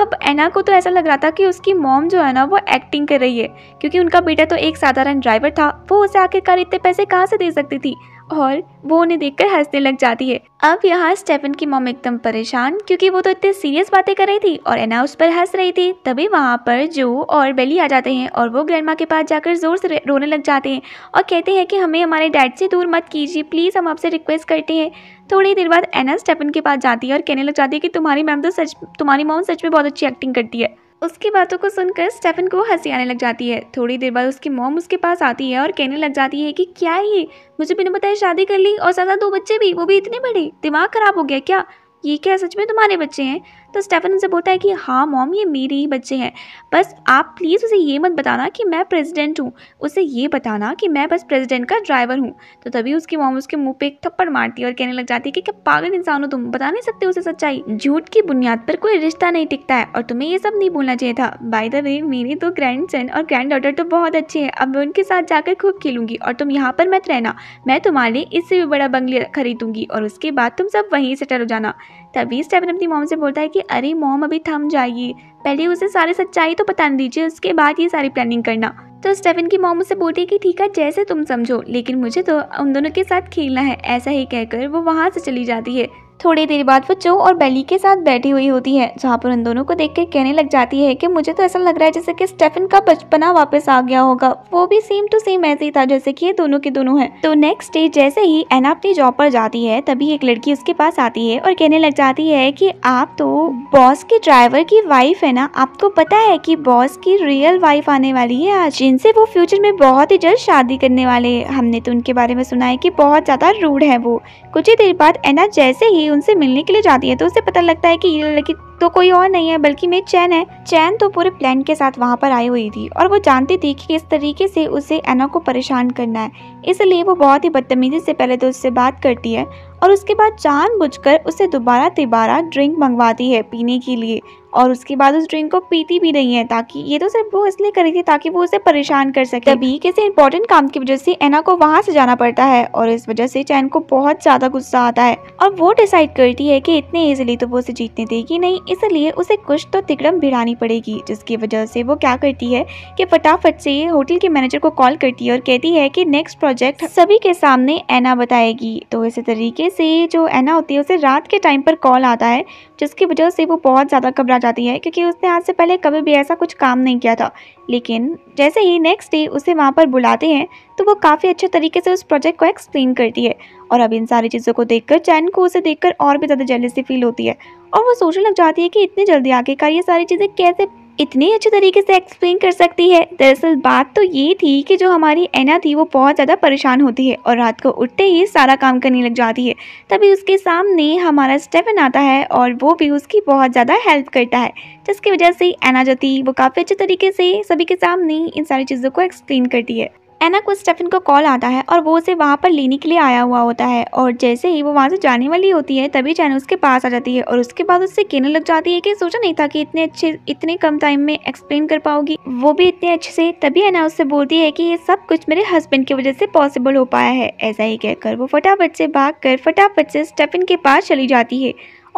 अब एना को तो ऐसा लग रहा था कि उसकी मॉम जो है ना वो एक्टिंग कर रही है क्योंकि उनका बेटा तो एक साधारण ड्राइवर था वो उसे आखिरकार इतने पैसे कहाँ से दे सकती थी और वो उन्हें देखकर हंसने लग जाती है अब यहाँ स्टेफन की मॉम एकदम परेशान क्योंकि वो तो इतने सीरियस बातें कर रही थी और एना उस पर हंस रही थी तभी वहाँ पर जो और बेली आ जाते हैं और वो ग्रैंड के पास जाकर जोर से रोने लग जाते हैं और कहते हैं कि हमें हमारे डैड से दूर मत कीजिए प्लीज़ हम आपसे रिक्वेस्ट करते हैं थोड़ी देर बाद एना स्टेफन के पास जाती है और कहने लग जाती है कि तुम्हारी मैम तो सच तुम्हारी मॉम सच में बहुत अच्छी एक्टिंग करती है उसकी बातों को सुनकर स्टेफन को हंसी आने लग जाती है थोड़ी देर बाद उसकी मॉम उसके पास आती है और कहने लग जाती है कि क्या है ये मुझे बिना बताए शादी कर ली और साथ दो बच्चे भी वो भी इतने बड़े दिमाग खराब हो गया क्या ये क्या सच में तुम्हारे बच्चे हैं तो स्टेफन उनसे बोलता है कि हाँ मॉम ये मेरे ही बच्चे हैं बस आप प्लीज़ उसे ये मत बताना कि मैं प्रेसिडेंट हूँ उसे ये बताना कि मैं बस प्रेसिडेंट का ड्राइवर हूँ तो तभी उसकी मॉम उसके मुंह पे एक थप्पड़ मारती है और कहने लग जाती है कि क्या पागल इंसान हो तुम बता नहीं सकते उसे सच्चाई झूठ की बुनियाद पर कोई रिश्ता नहीं टिकता है और तुम्हें ये सब नहीं बोलना चाहिए था बाय द वे मेरे तो ग्रैंड सन और ग्रैंड डॉटर तो बहुत अच्छे हैं अब मैं उनके साथ जाकर खूब खेलूंगी और तुम यहाँ पर मत रहना मैं तुम्हारे इससे भी बड़ा बंगले खरीदूंगी और उसके बाद तुम सब वहीं सेटल हो जाना तभी स्टेवन अपनी मोम से बोलता है कि अरे मोम अभी थम जाइए पहले उसे सारी सच्चाई तो नहीं दीजिए उसके बाद ये सारी प्लानिंग करना तो स्टेफन की मोम उसे बोलती है कि ठीक है जैसे तुम समझो लेकिन मुझे तो उन दोनों के साथ खेलना है ऐसा ही कहकर वो वहाँ से चली जाती है थोड़ी देर बाद वो जो और बेली के साथ बैठी हुई होती है जहाँ पर उन दोनों को देखकर कहने लग जाती है कि मुझे तो ऐसा लग रहा है जैसे कि स्टेफन का बचपना वापस आ गया होगा वो भी सेम टू सेम ऐसे ही था जैसे कि ये दोनों के दोनों हैं तो नेक्स्ट डे जैसे ही एना अपनी जॉब पर जाती है तभी एक लड़की उसके पास आती है और कहने लग जाती है की आप तो बॉस के ड्राइवर की वाइफ है ना आपको पता है की बॉस की रियल वाइफ आने वाली है आज जिनसे वो फ्यूचर में बहुत ही जल्द शादी करने वाले हमने तो उनके बारे में सुना है की बहुत ज्यादा रूढ़ है वो कुछ ही देर बाद एना जैसे ही लड़की उनसे मिलने के लिए जाती है तो उसे पता लगता है कि ये लड़की तो कोई और नहीं है बल्कि मेरी चैन है चैन तो पूरे प्लान के साथ वहाँ पर आई हुई थी और वो जानती थी कि किस तरीके से उसे एना को परेशान करना है इसलिए वो बहुत ही बदतमीजी से पहले तो उससे बात करती है और उसके बाद जानबूझकर उसे दोबारा तिबारा ड्रिंक मंगवाती है पीने के लिए और उसके बाद उस ड्रिंक को पीती भी नहीं है ताकि ये तो सिर्फ वो इसलिए करी थी ताकि वो उसे परेशान कर सके तभी किसी इम्पोर्टेंट काम की वजह से एना को वहाँ से जाना पड़ता है और इस वजह से चैन को बहुत ज़्यादा गुस्सा आता है और वो डिसाइड करती है की इतने इजिली तो वो उसे जीतने देगी नहीं इसलिए उसे कुछ तो तिकड़म भिड़ानी पड़ेगी जिसकी वजह से वो क्या करती है की फटाफट से ये होटल के मैनेजर को कॉल करती है और कहती है की नेक्स्ट प्रोजेक्ट सभी के सामने एना बताएगी तो इसी तरीके से जो एना होती है उसे रात के टाइम पर कॉल आता है जिसकी वजह से वो बहुत ज़्यादा घबरा जाती है क्योंकि उसने आज से पहले कभी भी ऐसा कुछ काम नहीं किया था लेकिन जैसे ही नेक्स्ट डे उसे वहाँ पर बुलाते हैं तो वो काफ़ी अच्छे तरीके से उस प्रोजेक्ट को एक्सप्लेन करती है और अब इन सारी चीज़ों को देखकर चैन को उसे देखकर और भी ज़्यादा जेलसी फील होती है और वो सोचने लग जाती है कि इतनी जल्दी आखिरकार ये सारी चीज़ें कैसे इतने अच्छे तरीके से एक्सप्लेन कर सकती है दरअसल बात तो ये थी कि जो हमारी ऐना थी वो बहुत ज़्यादा परेशान होती है और रात को उठते ही सारा काम करने लग जाती है तभी उसके सामने हमारा स्टेफन आता है और वो भी उसकी बहुत ज़्यादा हेल्प करता है जिसकी वजह से ऐना जो वो काफ़ी अच्छे तरीके से सभी के सामने इन सारी चीज़ों को एक्सप्लेन करती है एना को स्टेफन को कॉल आता है और वो उसे वहाँ पर लेने के लिए आया हुआ होता है और जैसे ही वो वहाँ से जाने वाली होती है तभी जैन उसके पास आ जाती है और उसके बाद उससे कहने लग जाती है कि सोचा नहीं था कि इतने अच्छे इतने कम टाइम में एक्सप्लेन कर पाओगी वो भी इतने अच्छे से तभी एना उससे बोलती है कि ये सब कुछ मेरे हस्बैंड की वजह से पॉसिबल हो पाया है ऐसा ही कहकर वो फटाफट से भाग कर फटाफट से स्टेफिन के पास चली जाती है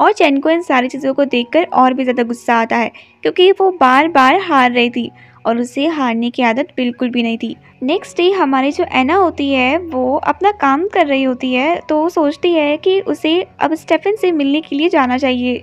और चैन को इन सारी चीज़ों को देखकर और भी ज़्यादा गुस्सा आता है क्योंकि वो बार बार हार रही थी और उसे हारने की आदत बिल्कुल भी नहीं थी नेक्स्ट डे हमारी जो एना होती है वो अपना काम कर रही होती है तो सोचती है कि उसे अब स्टेफन से मिलने के लिए जाना चाहिए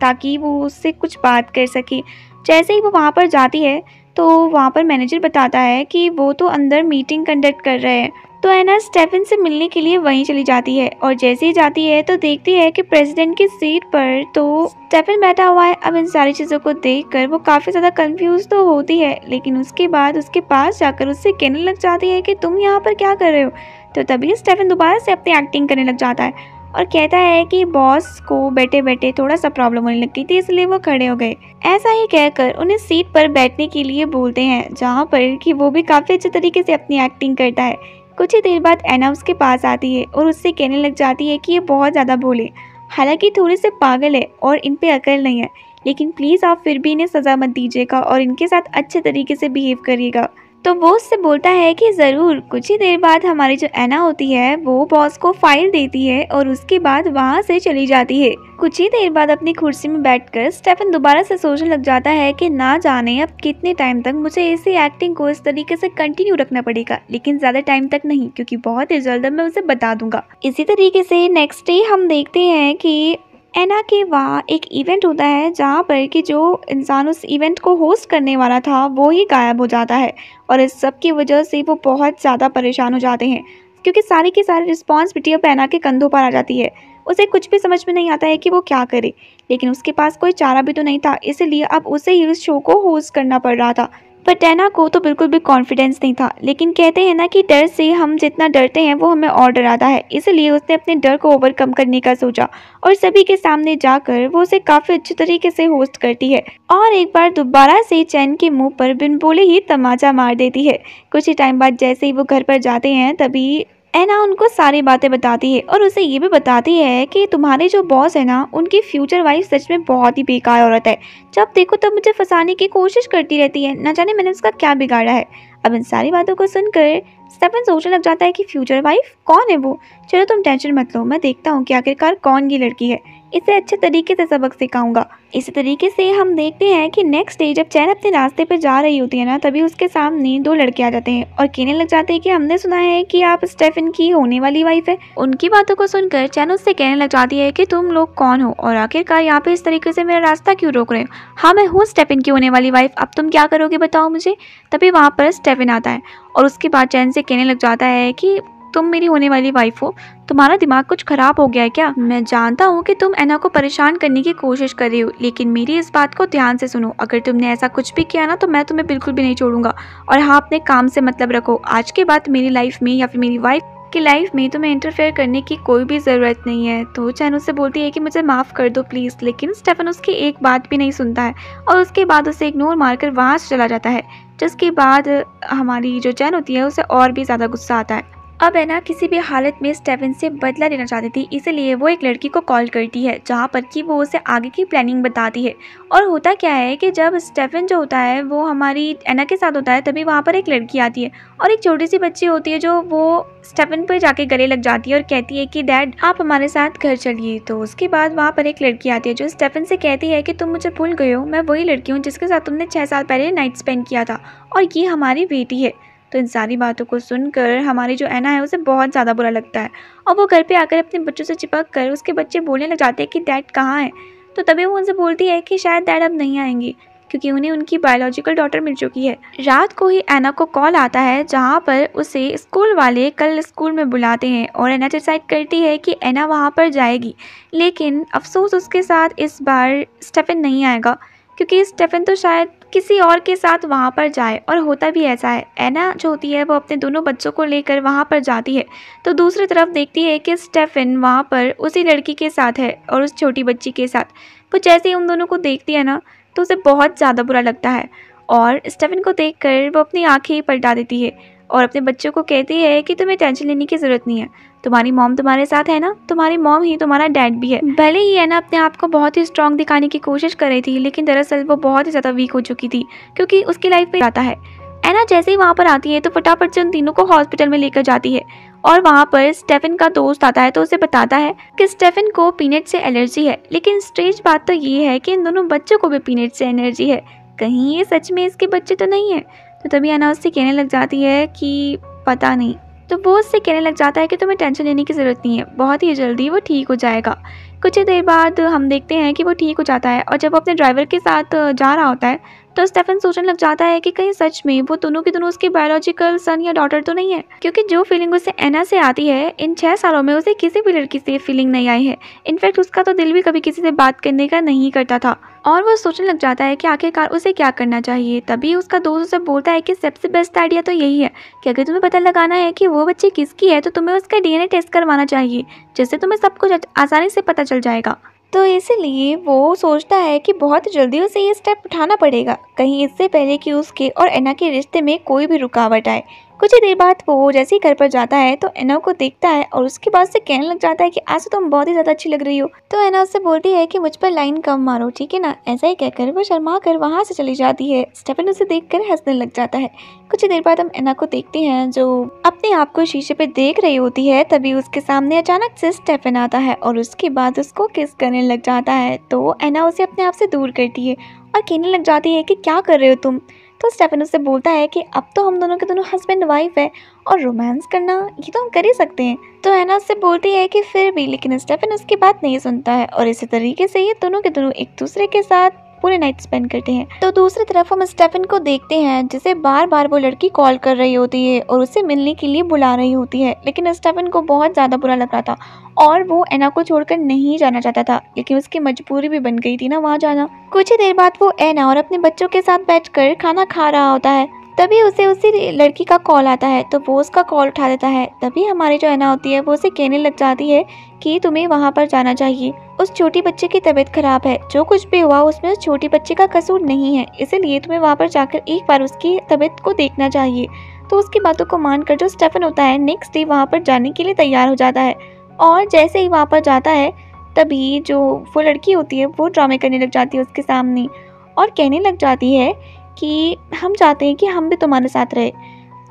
ताकि वो उससे कुछ बात कर सके जैसे ही वो वहाँ पर जाती है तो वहाँ पर मैनेजर बताता है कि वो तो अंदर मीटिंग कंडक्ट कर रहे हैं तो एना स्टेफन से मिलने के लिए वहीं चली जाती है और जैसे ही जाती है तो देखती है कि प्रेसिडेंट की सीट पर तो स्टेफन बैठा हुआ है अब इन सारी चीज़ों को देखकर वो काफ़ी ज़्यादा कंफ्यूज तो होती है लेकिन उसके बाद उसके पास जाकर उससे कहने लग जाती है कि तुम यहाँ पर क्या कर रहे हो तो तभी स्टेफन दोबारा से अपनी एक्टिंग करने लग जाता है और कहता है कि बॉस को बैठे बैठे थोड़ा सा प्रॉब्लम होने लगती थी इसलिए वो खड़े हो गए ऐसा ही कहकर उन्हें सीट पर बैठने के लिए बोलते हैं जहाँ पर कि वो भी काफ़ी अच्छे तरीके से अपनी एक्टिंग करता है कुछ ही देर बाद एना उसके पास आती है और उससे कहने लग जाती है कि ये बहुत ज़्यादा भोले हालांकि थोड़े से पागल है और इन पर अकल नहीं है लेकिन प्लीज़ आप फिर भी इन्हें सज़ा मत दीजिएगा और इनके साथ अच्छे तरीके से बिहेव करिएगा तो बॉस से बोलता है कि ज़रूर कुछ ही देर बाद हमारी जो एना होती है वो बॉस को फाइल देती है और उसके बाद वहाँ से चली जाती है कुछ ही देर बाद अपनी कुर्सी में बैठकर स्टेफन दोबारा से सोचने लग जाता है कि ना जाने अब कितने टाइम तक मुझे इसी एक्टिंग को इस तरीके से कंटिन्यू रखना पड़ेगा लेकिन ज़्यादा टाइम तक नहीं क्योंकि बहुत ही जल्द मैं उसे बता दूंगा इसी तरीके से नेक्स्ट डे हम देखते हैं कि एना के वहाँ एक इवेंट होता है जहाँ पर कि जो इंसान उस इवेंट को होस्ट करने वाला था वो ही गायब हो जाता है और इस सब की वजह से वो बहुत ज़्यादा परेशान हो जाते हैं क्योंकि सारी की सारी रिस्पॉन्सिबिलिटी अब एना के कंधों पर आ जाती है उसे कुछ भी समझ में नहीं आता है कि वो क्या करे लेकिन उसके पास कोई चारा भी तो नहीं था इसीलिए अब उसे ही उस शो को होस्ट करना पड़ रहा था पर टैना को तो बिल्कुल भी कॉन्फिडेंस नहीं था लेकिन कहते हैं ना कि डर से हम जितना डरते हैं वो हमें और डराता है इसलिए उसने अपने डर को ओवरकम करने का सोचा और सभी के सामने जाकर वो उसे काफ़ी अच्छे तरीके से होस्ट करती है और एक बार दोबारा से चैन के मुंह पर बिन बोले ही तमाचा मार देती है कुछ ही टाइम बाद जैसे ही वो घर पर जाते हैं तभी एना उनको सारी बातें बताती है और उसे ये भी बताती है कि तुम्हारे जो बॉस है ना उनकी फ्यूचर वाइफ सच में बहुत ही बेकार औरत है जब देखो तब मुझे फंसाने की कोशिश करती रहती है ना जाने मैंने उसका क्या बिगाड़ा है अब इन सारी बातों को सुनकर स्टेफन सोचने लग जाता है कि फ्यूचर वाइफ कौन है वो चलो तुम टेंशन मत लो मैं देखता हूँ कि आखिरकार कौन की लड़की है इसे अच्छे तरीके से सबक सिखाऊंगा इसी तरीके से हम देखते हैं कि नेक्स्ट डे जब चैन अपने रास्ते पर जा रही होती है ना तभी उसके सामने दो लड़के आ जाते हैं और कहने लग जाते हैं कि हमने सुना है कि आप स्टेफन की होने वाली वाइफ है उनकी बातों को सुनकर चैन उससे कहने लग जाती है कि तुम लोग कौन हो और आखिरकार यहाँ पे इस तरीके से मेरा रास्ता क्यों रोक रहे हो हाँ मैं हूँ स्टेफिन की होने वाली वाइफ अब तुम क्या करोगे बताओ मुझे तभी वहाँ पर स्टेफिन आता है और उसके बाद चैन से कहने लग जाता है कि तुम मेरी होने वाली वाइफ हो तुम्हारा दिमाग कुछ खराब हो गया है क्या मैं जानता हूँ कि तुम एना को परेशान करने की कोशिश कर रही हो लेकिन मेरी इस बात को ध्यान से सुनो अगर तुमने ऐसा कुछ भी किया ना तो मैं तुम्हें बिल्कुल भी नहीं छोड़ूंगा और हाँ अपने काम से मतलब रखो आज के बाद मेरी लाइफ में या फिर मेरी वाइफ की लाइफ में तुम्हें इंटरफेयर करने की कोई भी ज़रूरत नहीं है तो चैन उससे बोलती है कि मुझे माफ़ कर दो प्लीज़ लेकिन स्टेफन उसकी एक बात भी नहीं सुनता है और उसके बाद उसे इग्नोर मारकर वहाँ से चला जाता है जिसके बाद हमारी जो चैन होती है उसे और भी ज़्यादा गुस्सा आता है अब एना किसी भी हालत में स्टेवन से बदला लेना चाहती थी इसलिए वो एक लड़की को कॉल करती है जहाँ पर कि वो उसे आगे की प्लानिंग बताती है और होता क्या है कि जब स्टेफन जो होता है वो हमारी एना के साथ होता है तभी वहाँ पर एक लड़की आती है और एक छोटी सी बच्ची होती है जो वो स्टेफन पर जाके गले लग जाती है और कहती है कि डैड आप हमारे साथ घर चलिए तो उसके बाद वहाँ पर एक लड़की आती है जो स्टेफन से कहती है कि तुम मुझे भूल गए हो मैं वही लड़की हूँ जिसके साथ तुमने छः साल पहले नाइट स्पेंड किया था और ये हमारी बेटी है तो इन सारी बातों को सुनकर हमारी जो ऐना है उसे बहुत ज़्यादा बुरा लगता है और वो घर पे आकर अपने बच्चों से चिपक कर उसके बच्चे बोलने लग जाते हैं कि डैड कहाँ है तो तभी वो उनसे बोलती है कि शायद डैड अब नहीं आएंगी क्योंकि उन्हें उनकी बायोलॉजिकल डॉटर मिल चुकी है रात को ही ऐना को कॉल आता है जहाँ पर उसे स्कूल वाले कल स्कूल में बुलाते हैं और ऐना डिसाइड करती है कि ऐना वहाँ पर जाएगी लेकिन अफसोस उसके साथ इस बार स्टेफन नहीं आएगा क्योंकि स्टेफन तो शायद किसी और के साथ वहाँ पर जाए और होता भी ऐसा है ऐना जो होती है वो अपने दोनों बच्चों को लेकर वहाँ पर जाती है तो दूसरी तरफ देखती है कि स्टेफिन वहाँ पर उसी लड़की के साथ है और उस छोटी बच्ची के साथ वो तो जैसे ही उन दोनों को देखती है ना तो उसे बहुत ज़्यादा बुरा लगता है और स्टेफिन को देख वो अपनी आँखें पलटा देती है और अपने बच्चों को कहती है कि तुम्हें टेंशन लेने की ज़रूरत नहीं है तुम्हारी मॉम तुम्हारे साथ है ना तुम्हारी मॉम ही तुम्हारा डैड भी है भले ही एना अपने आप को बहुत ही स्ट्रांग दिखाने की कोशिश कर रही थी लेकिन दरअसल वो बहुत ही ज़्यादा वीक हो चुकी थी क्योंकि उसकी लाइफ में जाता है एना जैसे ही वहाँ पर आती है तो फटाफट से उन तीनों को हॉस्पिटल में लेकर जाती है और वहाँ पर स्टेफन का दोस्त आता है तो उसे बताता है कि स्टेफन को पीनेट से एलर्जी है लेकिन स्ट्रेज बात तो ये है कि इन दोनों बच्चों को भी पीनेट से एलर्जी है कहीं ये सच में इसके बच्चे तो नहीं है तो तभी अना उससे कहने लग जाती है कि पता नहीं तो वो उससे कहने लग जाता है कि तुम्हें टेंशन लेने की ज़रूरत नहीं है बहुत ही जल्दी वो ठीक हो जाएगा कुछ ही देर बाद हम देखते हैं कि वो ठीक हो जाता है और जब वो अपने ड्राइवर के साथ जा रहा होता है तो स्टेफन सोचने लग जाता है कि कहीं सच में वो दोनों के दोनों उसके बायोलॉजिकल सन या डॉटर तो नहीं है क्योंकि जो फीलिंग उसे एना से आती है इन छह सालों में उसे किसी भी लड़की से फीलिंग नहीं आई है इनफैक्ट उसका तो दिल भी कभी किसी से बात करने का नहीं करता था और वो सोचने लग जाता है कि आखिरकार उसे क्या करना चाहिए तभी उसका दोस्त उसे बोलता है कि सबसे बेस्ट आइडिया तो यही है कि अगर तुम्हें पता लगाना है कि वो बच्ची किसकी है तो तुम्हें उसका डीएनए टेस्ट करवाना चाहिए जिससे तुम्हें सब कुछ आसानी से पता चल जाएगा तो इसलिए वो सोचता है कि बहुत जल्दी उसे ये स्टेप उठाना पड़ेगा कहीं इससे पहले कि उसके और एना के रिश्ते में कोई भी रुकावट आए कुछ ही देर बाद वो जैसे ही घर पर जाता है तो एना को देखता है और उसके बाद से कहने लग जाता है कि आज तुम बहुत ही ज़्यादा अच्छी लग रही हो तो एना उससे बोलती है कि मुझ पर लाइन कम मारो ठीक है ना ऐसा ही कहकर वो शर्मा कर वहाँ से चली जाती है स्टेफन उसे देख कर हंसने लग जाता है कुछ ही देर बाद हम एना को देखते हैं जो अपने आप को शीशे पे देख रही होती है तभी उसके सामने अचानक से स्टेफन आता है और उसके बाद उसको किस करने लग जाता है तो एना उसे अपने आप से दूर करती है और कहने लग जाती है कि क्या कर रहे हो तुम तो स्टेफन उससे बोलता है कि अब तो हम दोनों के दोनों हस्बैंड वाइफ है और रोमांस करना ये तो हम कर ही सकते हैं तो ना उससे बोलती है कि फिर भी लेकिन स्टेफन उसकी बात नहीं सुनता है और इसी तरीके से ये दोनों के दोनों एक दूसरे के साथ पूरी नाइट स्पेंड करते हैं तो दूसरी तरफ हम स्टेफन को देखते हैं जिसे बार बार वो लड़की कॉल कर रही होती है और उसे मिलने के लिए बुला रही होती है लेकिन स्टेफन को बहुत ज़्यादा बुरा लग रहा था और वो एना को छोड़कर नहीं जाना चाहता था लेकिन उसकी मजबूरी भी बन गई थी ना वहाँ जाना कुछ ही देर बाद वो एना और अपने बच्चों के साथ बैठकर खाना खा रहा होता है तभी उसे उसी लड़की का कॉल आता है तो वो उसका कॉल उठा देता है तभी हमारी जो एना होती है वो उसे कहने लग जाती है कि तुम्हें वहाँ पर जाना चाहिए उस छोटी बच्चे की तबीयत खराब है जो कुछ भी हुआ उसमें उस छोटी बच्चे का कसूर नहीं है इसीलिए तुम्हें वहाँ पर जाकर एक बार उसकी तबीयत को देखना चाहिए तो उसकी बातों को मानकर जो स्टेफन होता है नेक्स्ट डे वहाँ पर जाने के लिए तैयार हो जाता है और जैसे ही वहाँ पर जाता है तभी जो वो लड़की होती है वो ड्रामे करने लग जाती है उसके सामने और कहने लग जाती है कि हम चाहते हैं कि हम भी तुम्हारे साथ रहे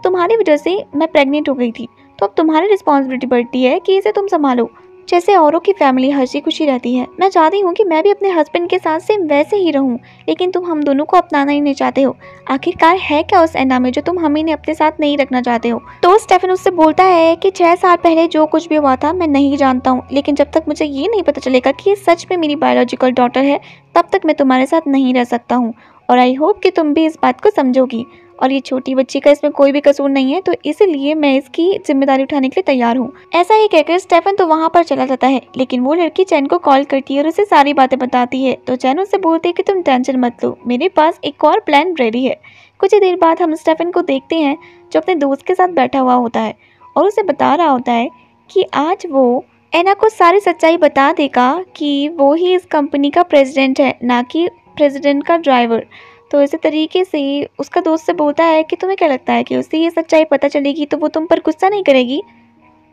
तुम्हारी वजह से मैं प्रेग्नेंट हो गई थी तो अब तुम्हारी रिस्पॉन्सिबिलिटी बढ़ती है कि इसे तुम संभालो जैसे औरों की फैमिली हंसी खुशी रहती है मैं चाहती हूँ कि मैं भी अपने हस्बैंड के साथ सेम वैसे ही रहूँ लेकिन तुम हम दोनों को अपनाना ही नहीं चाहते हो आखिरकार है क्या उस एना में जो तुम हम इन्हें अपने साथ नहीं रखना चाहते हो तो स्टेफन उससे बोलता है कि छह साल पहले जो कुछ भी हुआ था मैं नहीं जानता हूँ लेकिन जब तक मुझे ये नहीं पता चलेगा कि ये सच में मेरी बायोलॉजिकल डॉटर है तब तक मैं तुम्हारे साथ नहीं रह सकता हूँ और आई होप कि तुम भी इस बात को समझोगी और ये छोटी बच्ची का इसमें कोई भी कसूर नहीं है तो इसलिए मैं इसकी जिम्मेदारी उठाने के लिए तैयार हूँ ऐसा ही कहकर स्टेफन तो वहाँ पर चला जाता है लेकिन वो लड़की चैन को कॉल करती है और उसे सारी बातें बताती है तो चैन उसे बोलती है कि तुम टेंशन मत लो मेरे पास एक और प्लान रेडी है कुछ ही देर बाद हम स्टेफन को देखते हैं जो अपने दोस्त के साथ बैठा हुआ होता है और उसे बता रहा होता है कि आज वो एना को सारी सच्चाई बता देगा कि वो ही इस कंपनी का प्रेसिडेंट है ना कि प्रेसिडेंट का ड्राइवर तो इसी तरीके से ही उसका दोस्त से बोलता है कि तुम्हें क्या लगता है कि उससे ये सच्चाई पता चलेगी तो वो तुम पर गुस्सा नहीं करेगी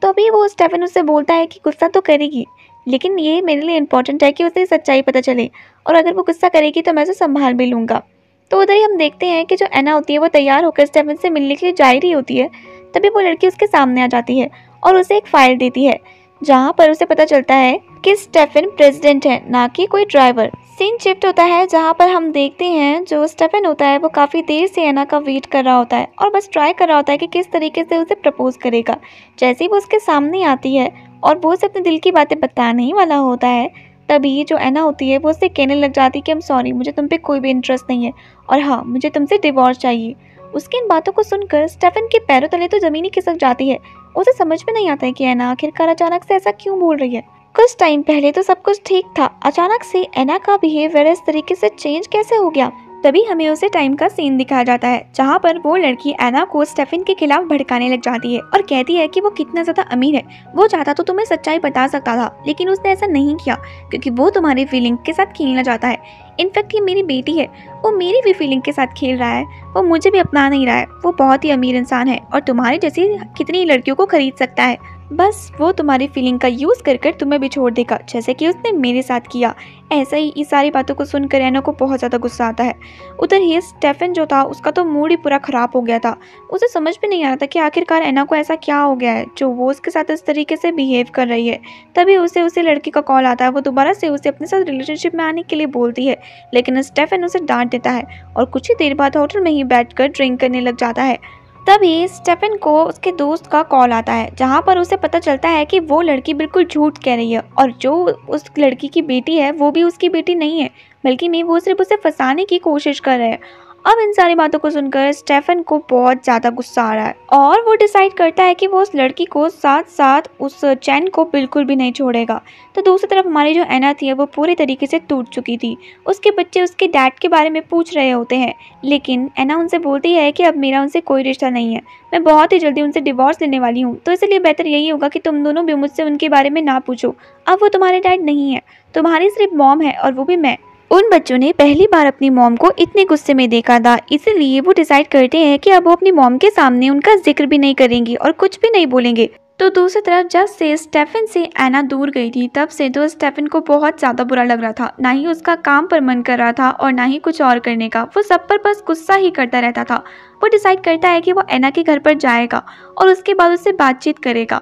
तो अभी वो स्टेफन उससे बोलता है कि गुस्सा तो करेगी लेकिन ये मेरे लिए इंपॉर्टेंट है कि उसे सच्चाई पता चले और अगर वो गुस्सा करेगी तो मैं उसे संभाल भी लूँगा तो उधर ही हम देखते हैं कि जो एना होती है वो तैयार होकर स्टेफन से मिलने के लिए जा रही होती है तभी वो लड़की उसके सामने आ जाती है और उसे एक फ़ाइल देती है जहाँ पर उसे पता चलता है कि स्टेफन प्रेसिडेंट है ना कि कोई ड्राइवर सीन शिफ्ट होता है जहाँ पर हम देखते हैं जो स्टेफन होता है वो काफ़ी देर से एना का वेट कर रहा होता है और बस ट्राई कर रहा होता है कि किस तरीके से उसे प्रपोज करेगा जैसे ही वो उसके सामने आती है और वो उसे अपने दिल की बातें बताने ही वाला होता है तभी जो एना होती है वो उसे कहने लग जाती है कि हम सॉरी मुझे तुम पे कोई भी इंटरेस्ट नहीं है और हाँ मुझे तुमसे डिवोर्स चाहिए उसकी इन बातों को सुनकर स्टेफन के पैरों तले तो ज़मीन ही खिसक जाती है उसे समझ में नहीं आता है कि ऐना आखिरकार अचानक से ऐसा क्यों बोल रही है कुछ टाइम पहले तो सब कुछ ठीक था अचानक से ऐना का बिहेवियर इस तरीके से चेंज कैसे हो गया तभी हमें उसे टाइम का सीन दिखाया जाता है जहाँ पर वो लड़की एना को स्टेफिन के खिलाफ भड़काने लग जाती है और कहती है कि वो कितना ज्यादा अमीर है वो चाहता तो तुम्हें सच्चाई बता सकता था लेकिन उसने ऐसा नहीं किया क्योंकि वो तुम्हारी फीलिंग के साथ खेलना चाहता है इनफैक्ट ये मेरी बेटी है वो मेरी भी फीलिंग के साथ खेल रहा है वो मुझे भी अपना नहीं रहा है वो बहुत ही अमीर इंसान है और तुम्हारे जैसी कितनी लड़कियों को खरीद सकता है बस वो तुम्हारी फीलिंग का यूज़ कर कर तुम्हें भी छोड़ देगा जैसे कि उसने मेरे साथ किया ऐसा ही इस सारी बातों को सुनकर एना को बहुत ज़्यादा गुस्सा आता है उधर ही स्टेफन जो था उसका तो मूड ही पूरा ख़राब हो गया था उसे समझ भी नहीं आ रहा था कि आखिरकार एना को ऐसा क्या हो गया है जो वो उसके साथ इस तरीके से बिहेव कर रही है तभी उसे उसे लड़की का कॉल आता है वो दोबारा से उसे अपने साथ रिलेशनशिप में आने के लिए बोलती है लेकिन स्टेफन उसे डांट देता है और कुछ ही देर बाद होटल में ही बैठ ड्रिंक करने लग जाता है तभी स्टेफन को उसके दोस्त का कॉल आता है जहाँ पर उसे पता चलता है कि वो लड़की बिल्कुल झूठ कह रही है और जो उस लड़की की बेटी है वो भी उसकी बेटी नहीं है बल्कि मैं वो सिर्फ उसे फंसाने की कोशिश कर रहे हैं अब इन सारी बातों को सुनकर स्टेफन को बहुत ज़्यादा गुस्सा आ रहा है और वो डिसाइड करता है कि वो उस लड़की को साथ साथ उस चैन को बिल्कुल भी नहीं छोड़ेगा तो दूसरी तरफ हमारी जो एना थी वो पूरी तरीके से टूट चुकी थी उसके बच्चे उसके डैड के बारे में पूछ रहे होते हैं लेकिन एना उनसे बोलती है कि अब मेरा उनसे कोई रिश्ता नहीं है मैं बहुत ही जल्दी उनसे डिवोर्स लेने वाली हूँ तो इसलिए बेहतर यही होगा कि तुम दोनों भी मुझसे उनके बारे में ना पूछो अब वो तुम्हारे डैड नहीं है तुम्हारी सिर्फ मॉम है और वो भी मैं उन बच्चों ने पहली बार अपनी मॉम को इतने गुस्से में देखा था इसीलिए वो डिसाइड करते हैं कि अब वो अपनी मॉम के सामने उनका जिक्र भी नहीं करेंगे और कुछ भी नहीं बोलेंगे तो दूसरी तरफ जब से स्टेफन से एना दूर गई थी तब से तो स्टेफन को बहुत ज़्यादा बुरा लग रहा था ना ही उसका काम पर मन कर रहा था और ना ही कुछ और करने का वो सब पर बस गुस्सा ही करता रहता था वो डिसाइड करता है कि वो एना के घर पर जाएगा और उसके बाद उससे बातचीत करेगा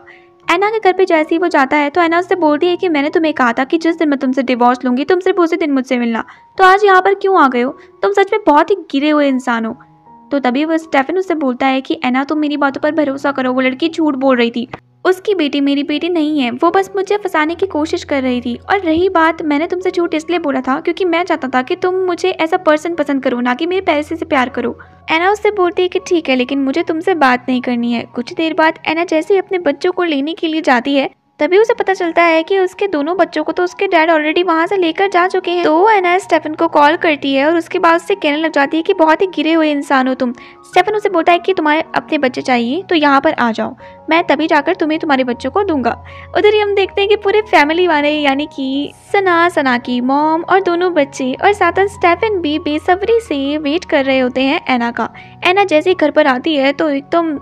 एना के घर पे जैसे ही वो जाता है तो ऐना उससे बोलती है कि मैंने तुम्हें कहा था कि जिस दिन मैं तुमसे डिवोर्स लूंगी तुम सिर्फ उसी दिन मुझसे मिलना तो आज यहाँ पर क्यों आ गए हो तुम सच में बहुत ही गिरे हुए इंसान हो तो तभी वो स्टेफन उससे बोलता है कि एना तुम मेरी बातों पर भरोसा करो वो लड़की झूठ बोल रही थी उसकी बेटी मेरी बेटी नहीं है वो बस मुझे फंसाने की कोशिश कर रही थी और रही बात मैंने तुमसे झूठ इसलिए बोला था क्योंकि मैं चाहता था कि तुम मुझे ऐसा पर्सन पसंद करो ना कि मेरे पैसे से प्यार करो एना उससे बोलती है कि ठीक है लेकिन मुझे तुमसे बात नहीं करनी है कुछ देर बाद एना जैसे ही अपने बच्चों को लेने के लिए जाती है तभी उसे पता चलता है कि उसके दोनों बच्चों को तो उसके डैड ऑलरेडी वहाँ से लेकर जा चुके हैं तो एना स्टेफन को कॉल करती है और उसके बाद उससे कहने लग जाती है कि बहुत ही गिरे हुए इंसान हो तुम स्टेफन उसे बोलता है कि तुम्हारे अपने बच्चे चाहिए तो यहाँ पर आ जाओ मैं तभी जाकर तुम्हें तुम्हारे बच्चों को दूंगा उधर ही हम देखते हैं कि पूरे फैमिली वाले यानी कि सना सना की मॉम और दोनों बच्चे और साथ ही स्टेफन भी बेसब्री से वेट कर रहे होते हैं एना का एना जैसे घर पर आती है तो एकदम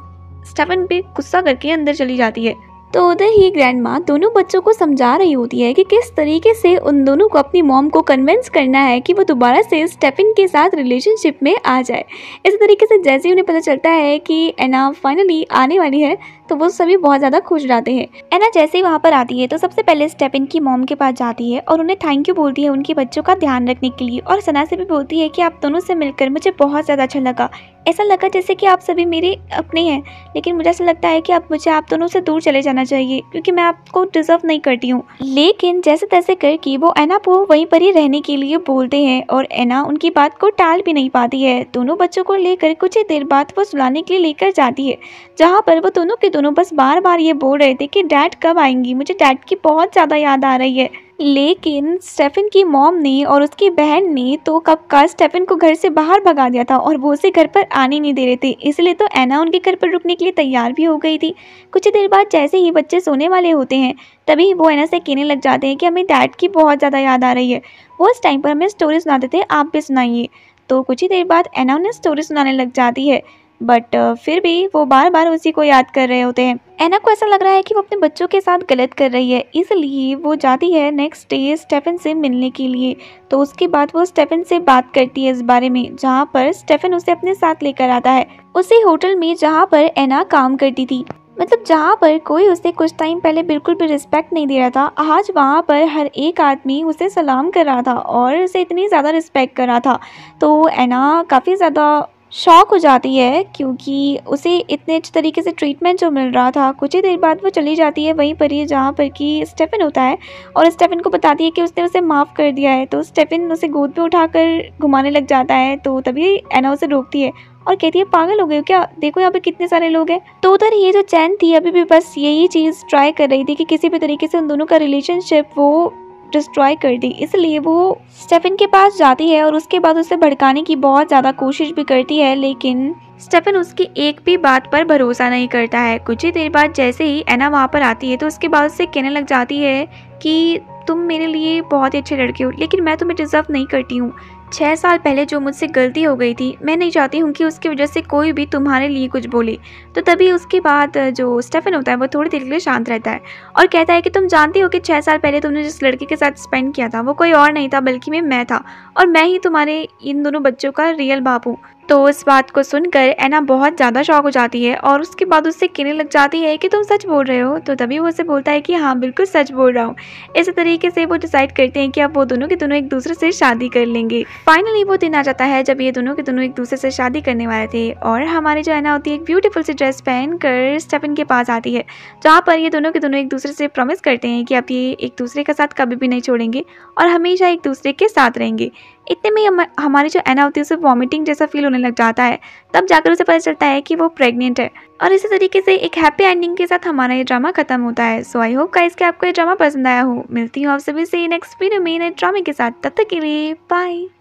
स्टेफन भी गुस्सा करके अंदर चली जाती है तो उधर ही ग्रैंड माँ दोनों बच्चों को समझा रही होती है कि किस तरीके से उन दोनों को अपनी मॉम को कन्विंस करना है कि वो दोबारा से स्टेफिन के साथ रिलेशनशिप में आ जाए इस तरीके से जैसे ही उन्हें पता चलता है कि एना फाइनली आने वाली है तो वो सभी बहुत ज़्यादा खुश रहते हैं एना जैसे ही वहाँ पर आती है तो सबसे पहले स्टेपिन की मॉम के पास जाती है और उन्हें थैंक यू बोलती है उनके बच्चों का ध्यान रखने के लिए और सना से भी बोलती है की आप दोनों से मिलकर मुझे बहुत ज़्यादा अच्छा लगा ऐसा लगा जैसे कि आप सभी मेरे अपने हैं लेकिन मुझे ऐसा लगता है कि आप मुझे आप दोनों से दूर चले जाना चाहिए क्योंकि मैं आपको डिजर्व नहीं करती हूँ लेकिन जैसे तैसे करके वो एना को वहीं पर ही रहने के लिए बोलते हैं और एना उनकी बात को टाल भी नहीं पाती है दोनों बच्चों को लेकर कुछ ही देर बाद वो सुलाने के लिए लेकर जाती है जहाँ पर वो दोनों के दोनों दोनों बस बार बार ये बोल रहे थे कि डैड कब आएंगी मुझे डैड की बहुत ज़्यादा याद आ रही है लेकिन स्टेफन की मॉम ने और उसकी बहन ने तो कब का स्टेफन को घर से बाहर भगा दिया था और वो उसे घर पर आने नहीं दे रहे थे इसलिए तो एना उनके घर पर रुकने के लिए तैयार भी हो गई थी कुछ देर बाद जैसे ही बच्चे सोने वाले होते हैं तभी वो एना से कहने लग जाते हैं कि हमें डैड की बहुत ज़्यादा याद आ रही है वो उस टाइम पर हमें स्टोरी सुनाते थे आप भी सुनाइए तो कुछ ही देर बाद एना उन्हें स्टोरी सुनाने लग जाती है बट uh, फिर भी वो बार बार उसी को याद कर रहे होते हैं एना को ऐसा लग रहा है कि वो अपने बच्चों के साथ गलत कर रही है इसलिए वो जाती है नेक्स्ट डे स्टेफन से मिलने के लिए तो उसके बाद वो स्टेफन से बात करती है इस बारे में जहाँ पर स्टेफन उसे अपने साथ लेकर आता है उसी होटल में जहाँ पर एना काम करती थी मतलब जहाँ पर कोई उसे कुछ टाइम पहले बिल्कुल भी रिस्पेक्ट नहीं दे रहा था आज वहाँ पर हर एक आदमी उसे सलाम कर रहा था और उसे इतनी ज़्यादा रिस्पेक्ट कर रहा था तो एना काफ़ी ज़्यादा शॉक हो जाती है क्योंकि उसे इतने अच्छे तरीके से ट्रीटमेंट जो मिल रहा था कुछ ही देर बाद वो चली जाती है वहीं पर ही जहाँ पर कि स्टेफिन होता है और स्टेफिन को बताती है कि उसने उसे माफ़ कर दिया है तो स्टेफिन उसे गोद पे उठाकर घुमाने लग जाता है तो तभी एना उसे रोकती है और कहती है पागल हो गई क्या देखो यहाँ पर कितने सारे लोग हैं तो उधर ये जो चैन थी अभी भी बस यही चीज़ ट्राई कर रही थी कि किसी भी तरीके से उन दोनों का रिलेशनशिप वो डिस्ट्रॉय कर दी इसलिए वो स्टेफन के पास जाती है और उसके बाद उसे भड़काने की बहुत ज़्यादा कोशिश भी करती है लेकिन स्टेफन उसकी एक भी बात पर भरोसा नहीं करता है कुछ ही देर बाद जैसे ही एना वहाँ पर आती है तो उसके बाद उससे कहने लग जाती है कि तुम मेरे लिए बहुत ही अच्छे लड़के हो लेकिन मैं तुम्हें डिज़र्व नहीं करती हूँ छः साल पहले जो मुझसे गलती हो गई थी मैं नहीं चाहती हूँ कि उसकी वजह से कोई भी तुम्हारे लिए कुछ बोले तो तभी उसके बाद जो स्टेफन होता है वो थोड़ी देर के लिए शांत रहता है और कहता है कि तुम जानती हो कि छः साल पहले तुमने जिस लड़के के साथ स्पेंड किया था वो कोई और नहीं था बल्कि मैं मैं था और मैं ही तुम्हारे इन दोनों बच्चों का रियल बाप हूँ तो इस बात को सुनकर ऐना बहुत ज़्यादा शौक हो जाती है और उसके बाद उससे कहने लग जाती है कि तुम सच बोल रहे हो तो तभी वो उसे बोलता है कि हाँ बिल्कुल सच बोल रहा हूँ इस तरीके से वो डिसाइड करते हैं कि अब वो दोनों के दोनों एक दूसरे से शादी कर लेंगे फाइनली वो दिन आ जाता है जब ये दोनों के दोनों एक दूसरे से शादी करने वाले थे और हमारी जो ऐना होती है एक ब्यूटीफुल सी ड्रेस पहन कर स्टेफिन के पास आती है जहाँ पर ये दोनों के दोनों एक दूसरे से प्रॉमिस करते हैं कि अब ये एक दूसरे के साथ कभी भी नहीं छोड़ेंगे और हमेशा एक दूसरे के साथ रहेंगे इतने में हम, हमारी जो एना होती है उसे वॉमिटिंग जैसा फील होने लग जाता है तब जाकर उसे पता चलता है कि वो प्रेग्नेंट है और इसी तरीके से एक हैप्पी एंडिंग के साथ हमारा ये ड्रामा खत्म होता है सो आई होप गाइस कि आपको ये ड्रामा पसंद आया हो मिलती हूँ आप सभी से नेक्स्ट वीडियो में नए ड्रामे के साथ तब तक के लिए बाय